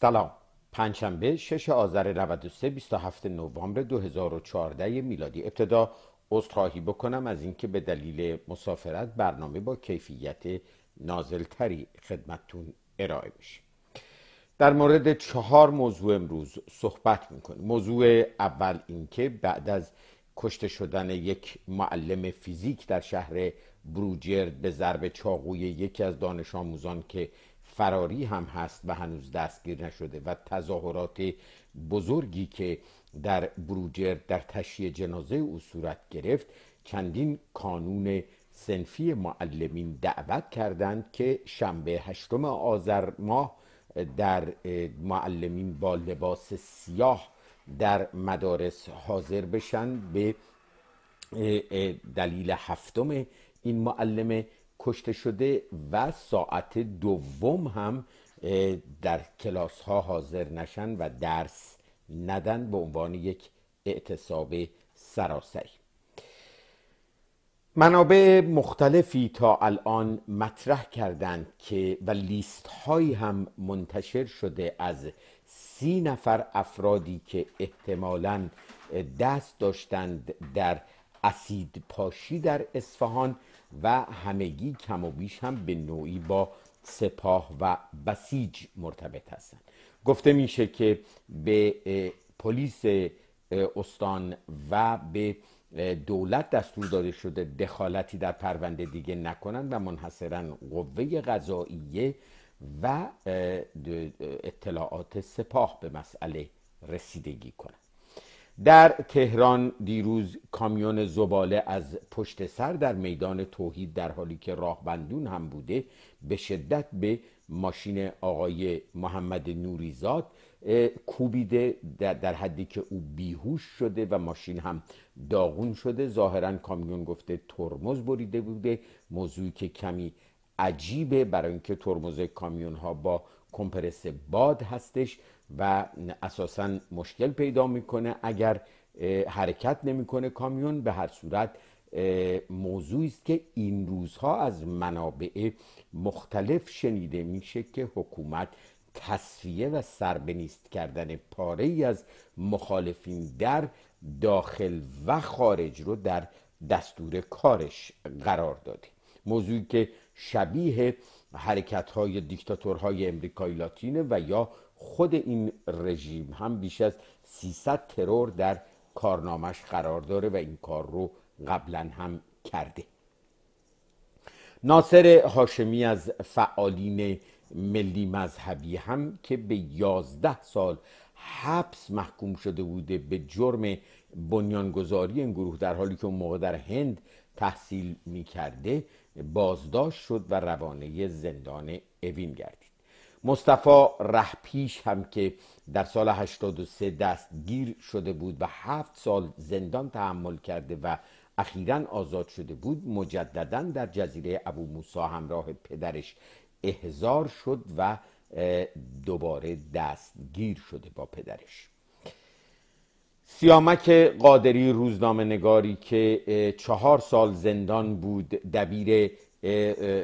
سلام پنجشنبه 6 آذر 93 27 نوامبر 2014 میلادی ابتدا عذرخواهی بکنم از اینکه به دلیل مسافرت برنامه با کیفیت نازلتری خدمتتون ارائه میشه در مورد چهار موضوع امروز صحبت میکنیم موضوع اول اینکه بعد از کشته شدن یک معلم فیزیک در شهر بروجرد به ضرب چاقوی یکی از دانش آموزان که فراری هم هست و هنوز دستگیر نشده و تظاهرات بزرگی که در بروجر در تشییع جنازه او صورت گرفت چندین کانون سنفی معلمین دعوت کردند که شنبه هشتم آذر ماه در معلمین با لباس سیاه در مدارس حاضر بشن به دلیل هفتم این معلم کشته شده و ساعت دوم هم در کلاس ها حاضر نشن و درس ندن به عنوان یک اعتصاب سراسری منابع مختلفی تا الان مطرح کردند که و لیست هم منتشر شده از سی نفر افرادی که احتمالا دست داشتند در اسید پاشی در اصفهان و همگی کم و بیش هم به نوعی با سپاه و بسیج مرتبط هستند گفته میشه که به پلیس استان و به دولت دستور داده شده دخالتی در پرونده دیگه نکنند و منحصرا قوه قضاییه و اطلاعات سپاه به مسئله رسیدگی کنند در تهران دیروز کامیون زباله از پشت سر در میدان توحید در حالی که راهبندون هم بوده به شدت به ماشین آقای محمد نوریزاد کوبیده در حدی که او بیهوش شده و ماشین هم داغون شده ظاهرا کامیون گفته ترمز بریده بوده موضوعی که کمی عجیبه برای اینکه ترمز کامیون ها با کمپرس باد هستش و اساسا مشکل پیدا میکنه اگر حرکت نمیکنه کامیون به هر صورت موضوعی است که این روزها از منابع مختلف شنیده میشه که حکومت تصفیه و سربنیست کردن پاره ای از مخالفین در داخل و خارج رو در دستور کارش قرار داده موضوعی که شبیه حرکت های دیکتاتورهای امریکای لاتینه و یا خود این رژیم هم بیش از 300 ترور در کارنامش قرار داره و این کار رو قبلا هم کرده ناصر هاشمی از فعالین ملی مذهبی هم که به 11 سال حبس محکوم شده بوده به جرم بنیانگذاری این گروه در حالی که اون موقع در هند تحصیل می کرده بازداشت شد و روانه زندان اوین گردید مصطفی رهپیش هم که در سال 83 دستگیر شده بود و هفت سال زندان تحمل کرده و اخیرا آزاد شده بود مجددا در جزیره ابو موسا همراه پدرش احزار شد و دوباره دستگیر شده با پدرش سیامک قادری روزنامه نگاری که چهار سال زندان بود دبیر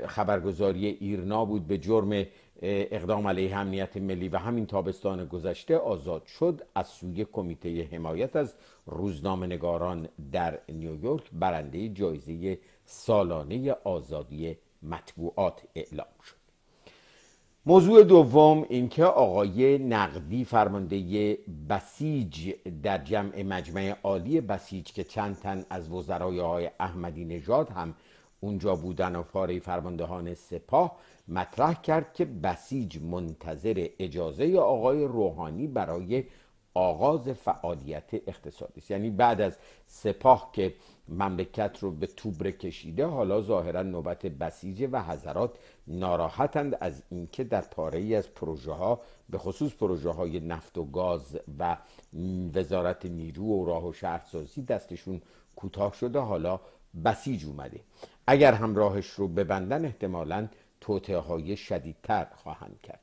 خبرگزاری ایرنا بود به جرم اقدام علیه امنیت ملی و همین تابستان گذشته آزاد شد از سوی کمیته حمایت از روزنامه نگاران در نیویورک برنده جایزه سالانه آزادی مطبوعات اعلام شد موضوع دوم اینکه آقای نقدی فرمانده بسیج در جمع مجمع عالی بسیج که چند تن از وزرای آقای احمدی نژاد هم اونجا بودن و پاره فرماندهان سپاه مطرح کرد که بسیج منتظر اجازه آقای روحانی برای آغاز فعالیت اقتصادی است یعنی بعد از سپاه که مملکت رو به توبره کشیده حالا ظاهرا نوبت بسیج و حضرات ناراحتند از اینکه در پاره ای از پروژه ها به خصوص پروژه های نفت و گاز و وزارت نیرو و راه و شهرسازی دستشون کوتاه شده حالا بسیج اومده اگر هم راهش رو ببندن احتمالا توطعه های شدیدتر خواهند کرد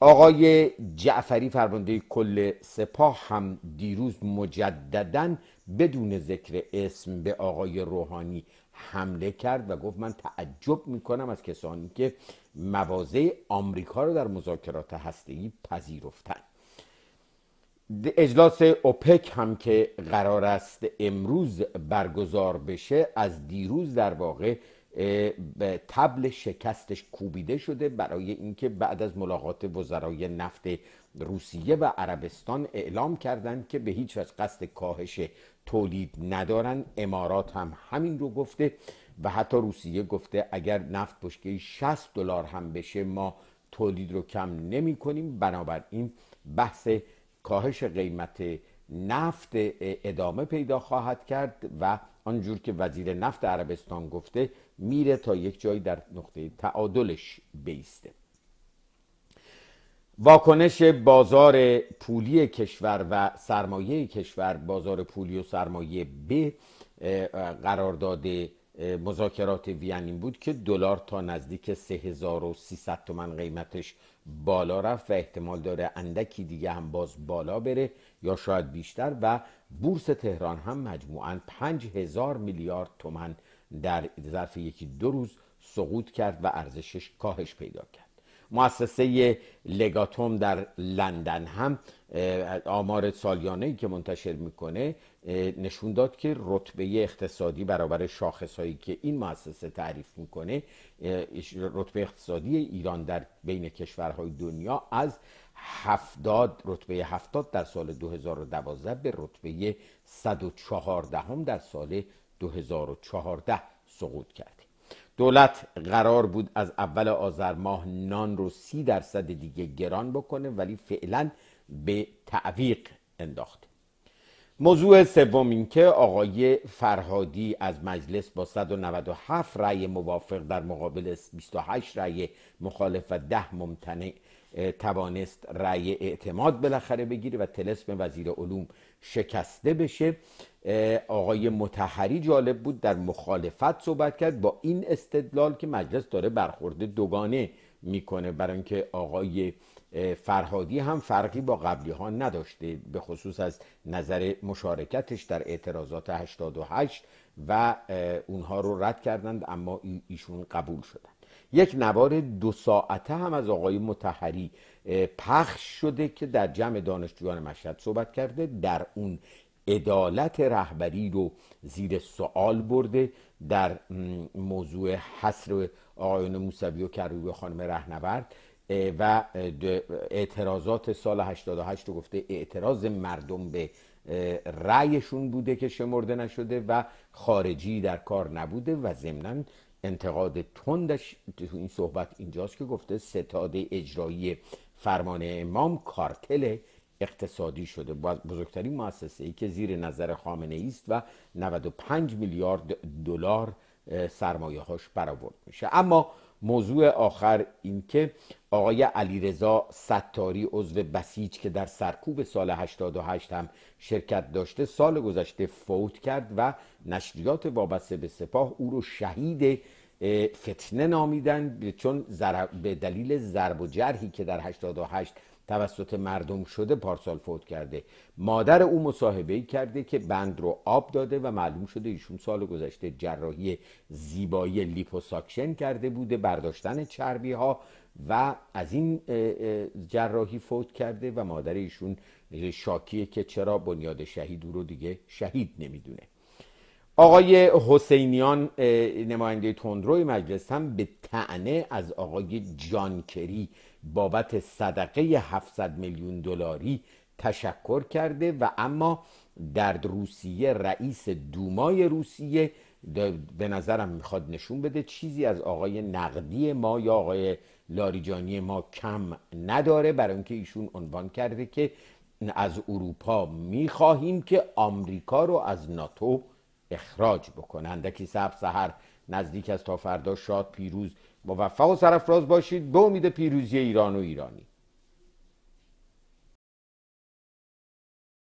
آقای جعفری فرمانده کل سپاه هم دیروز مجددا بدون ذکر اسم به آقای روحانی حمله کرد و گفت من تعجب میکنم از کسانی که مواضع آمریکا رو در مذاکرات هسته‌ای پذیرفتن اجلاس اوپک هم که قرار است امروز برگزار بشه از دیروز در واقع به تبل شکستش کوبیده شده برای اینکه بعد از ملاقات وزرای نفت روسیه و عربستان اعلام کردند که به هیچ وجه قصد کاهش تولید ندارن امارات هم همین رو گفته و حتی روسیه گفته اگر نفت بشکه 60 دلار هم بشه ما تولید رو کم نمی کنیم بنابراین بحث کاهش قیمت نفت ادامه پیدا خواهد کرد و آنجور که وزیر نفت عربستان گفته میره تا یک جایی در نقطه تعادلش بیسته واکنش بازار پولی کشور و سرمایه کشور بازار پولی و سرمایه به قرارداد مذاکرات وین این بود که دلار تا نزدیک 3300 تومن قیمتش بالا رفت و احتمال داره اندکی دیگه هم باز بالا بره یا شاید بیشتر و بورس تهران هم مجموعاً 5000 میلیارد تومن در ظرف یکی دو روز سقوط کرد و ارزشش کاهش پیدا کرد مؤسسه لگاتوم در لندن هم آمار سالیانه ای که منتشر میکنه نشون داد که رتبه اقتصادی برابر شاخص هایی که این مؤسسه تعریف میکنه رتبه اقتصادی ایران در بین کشورهای دنیا از 70 رتبه هفتاد در سال 2012 به رتبه 114 دهم در سال 2014 سقوط کرد دولت قرار بود از اول آذر ماه نان رو سی درصد دیگه گران بکنه ولی فعلا به تعویق انداخت موضوع سوم اینکه آقای فرهادی از مجلس با 197 رأی موافق در مقابل 28 رأی مخالف و 10 ممتنع توانست رأی اعتماد بالاخره بگیره و تلسم وزیر علوم شکسته بشه آقای متحری جالب بود در مخالفت صحبت کرد با این استدلال که مجلس داره برخورد دوگانه میکنه برای اینکه آقای فرهادی هم فرقی با قبلی ها نداشته به خصوص از نظر مشارکتش در اعتراضات 88 و اونها رو رد کردند اما ایشون قبول شدن یک نوار دو ساعته هم از آقای متحری پخش شده که در جمع دانشجویان مشهد صحبت کرده در اون عدالت رهبری رو زیر سوال برده در موضوع حصر آقایان موسوی و کروبی خانم رهنورد و اعتراضات سال 88 رو گفته اعتراض مردم به رأیشون بوده که شمرده نشده و خارجی در کار نبوده و ضمناً انتقاد تندش تو این صحبت اینجاست که گفته ستاد اجرایی فرمان امام کارتل اقتصادی شده بزرگترین مؤسسه ای که زیر نظر خامنه ای است و 95 میلیارد دلار سرمایه هاش برآورد میشه اما موضوع آخر اینکه آقای علیرضا ستاری عضو بسیج که در سرکوب سال 88 هم شرکت داشته سال گذشته فوت کرد و نشریات وابسته به سپاه او رو شهید فتنه نامیدن چون به دلیل ضرب و جرحی که در 88 توسط مردم شده پارسال فوت کرده مادر او مصاحبه کرده که بند رو آب داده و معلوم شده ایشون سال گذشته جراحی زیبایی لیپوساکشن کرده بوده برداشتن چربی ها و از این جراحی فوت کرده و مادر ایشون شاکیه که چرا بنیاد شهید او رو دیگه شهید نمیدونه آقای حسینیان نماینده تندروی مجلس هم به تعنه از آقای جانکری بابت صدقه 700 میلیون دلاری تشکر کرده و اما در روسیه رئیس دومای روسیه به نظرم میخواد نشون بده چیزی از آقای نقدی ما یا آقای لاریجانی ما کم نداره برای اینکه ایشون عنوان کرده که از اروپا میخواهیم که آمریکا رو از ناتو اخراج بکنند که صبح سهر نزدیک از تا فردا شاد پیروز موفق و سرفراز باشید به امید پیروزی ایران و ایرانی